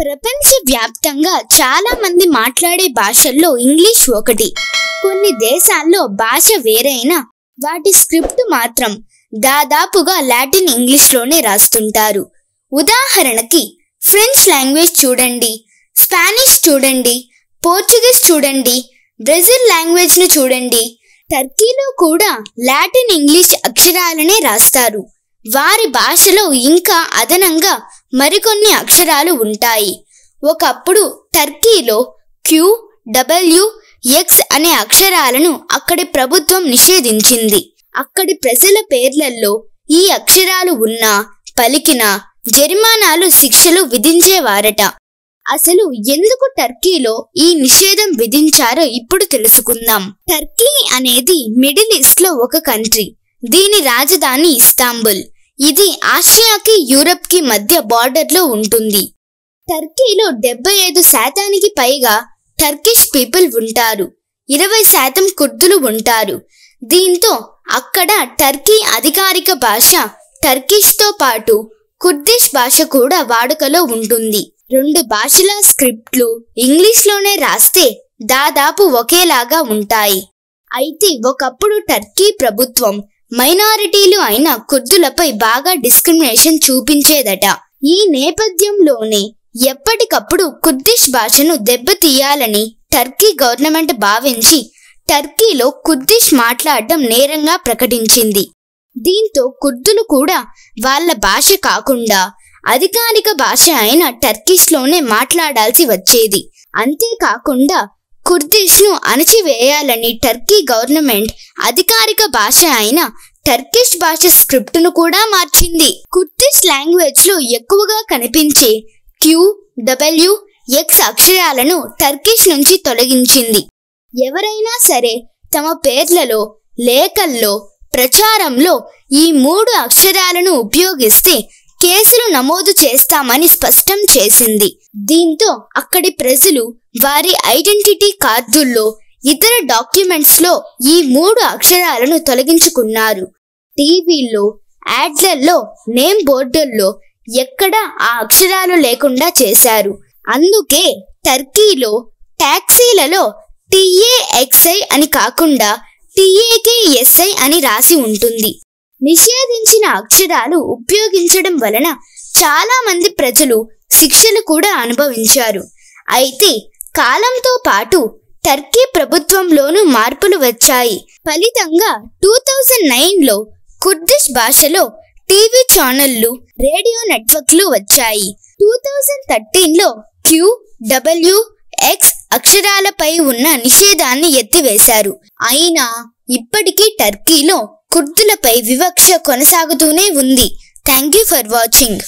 ప్రపంచ వ్యాప్తంగా చాలా మంది మాట్లాడే భాషల్లో ఇంగ్లీష్ ఒకటి కొన్ని దేశాల్లో భాష వేరైనా వాటి స్క్రిప్ట్ మాత్రం దాదాపుగా లాటిన్ ఇంగ్లీష్లోనే రాస్తుంటారు ఉదాహరణకి ఫ్రెంచ్ లాంగ్వేజ్ చూడండి స్పానిష్ చూడండి పోర్చుగీస్ చూడండి బ్రెజిల్ లాంగ్వేజ్ను చూడండి టర్కీలో కూడా లాటిన్ ఇంగ్లీష్ అక్షరాలనే రాస్తారు వారి భాషలో ఇంకా అదనంగా మరికొన్ని అక్షరాలు ఉంటాయి ఒకప్పుడు టర్కీలో క్యూ డబ్ల్యూ ఎక్స్ అనే అక్షరాలను అక్కడి ప్రభుత్వం నిషేధించింది అక్కడి ప్రజల పేర్లలో ఈ అక్షరాలు ఉన్నా పలికినా జరిమానాలు శిక్షలు విధించేవారట అసలు ఎందుకు టర్కీలో ఈ నిషేధం విధించారో ఇప్పుడు తెలుసుకుందాం టర్కీ అనేది మిడిల్ ఈస్ట్ లో ఒక కంట్రీ దీని రాజధాని ఇస్తాంబుల్ ఇది ఆసియాకి యూరప్కి మధ్య బార్డర్లో ఉంటుంది టర్కీలో డెబ్బై ఐదు శాతానికి పైగా టర్కిష్ పీపుల్ ఉంటారు ఇరవై శాతం కుర్దులు ఉంటారు దీంతో అక్కడ టర్కీ అధికారిక భాష టర్కిష్తో పాటు కుర్దిష్ భాష కూడా వాడుకలో ఉంటుంది రెండు భాషల స్క్రిప్ట్లు ఇంగ్లీష్లోనే రాస్తే దాదాపు ఒకేలాగా ఉంటాయి అయితే ఒకప్పుడు టర్కీ ప్రభుత్వం మైనారిటీలు అయిన కుర్దులపై బాగా డిస్క్రిమినేషన్ చూపించేదట ఈ నేపథ్యంలోనే ఎప్పటికప్పుడు కుర్దిష్ భాషను దెబ్బతీయాలని టర్కీ గవర్నమెంట్ భావించి టర్కీలో కుర్దిష్ మాట్లాడటం నేరంగా ప్రకటించింది దీంతో కుర్దులు కూడా వాళ్ళ భాష కాకుండా అధికారిక భాష అయిన టర్కిష్లోనే మాట్లాడాల్సి వచ్చేది అంతేకాకుండా కుర్దిష్ను అణచివేయాలని టర్కీ గవర్నమెంట్ అధికారిక భాష అయిన టర్కిష్ భాష స్క్రిప్టును కూడా మార్చింది కుర్దిష్ లాంగ్వేజ్లో ఎక్కువగా కనిపించే క్యూ డబ్ల్యూ ఎక్స్ అక్షరాలను టర్కిష్ నుంచి తొలగించింది ఎవరైనా సరే తమ పేర్లలో లేఖల్లో ప్రచారంలో ఈ మూడు అక్షరాలను ఉపయోగిస్తే కేసులు నమోదు చేస్తామని స్పష్టం చేసింది దీంతో అక్కడి ప్రజలు వారి ఐడెంటిటీ కార్డుల్లో ఇతర డాక్యుమెంట్స్ లో ఈ మూడు అక్షరాలను తొలగించుకున్నారు టీవీల్లో యాడ్లల్లో నేమ్ బోర్డుల్లో ఎక్కడా ఆ అక్షరాలు లేకుండా చేశారు అందుకే టర్కీలో ట్యాక్సీలలో టీఏఎక్స్ఐ అని కాకుండా టిఏకేఎస్ఐ అని రాసి ఉంటుంది నిషేధించిన అక్షరాలు ఉపయోగించడం వలన చాలా మంది ప్రజలు శిక్షలు కూడా అనుభవించారు అయితే కాలంతో పాటు టర్కీ ప్రభుత్వంలోనూ మార్పులు వచ్చాయి ఫలితంగా టూ థౌజండ్ నైన్లో కుర్దిష్ భాషలో టీవీ ఛానళ్లు రేడియో నెట్వర్క్లు వచ్చాయి టూ థౌజండ్ థర్టీన్లో క్యూ డబ్ల్యూ ఎక్స్ అక్షరాలపై ఉన్న నిషేధాన్ని ఎత్తివేశారు అయినా ఇప్పటికీ టర్కీలో కుర్దులపై వివక్ష కొనసాగుతూనే ఉంది థ్యాంక్ యూ ఫర్ వాచింగ్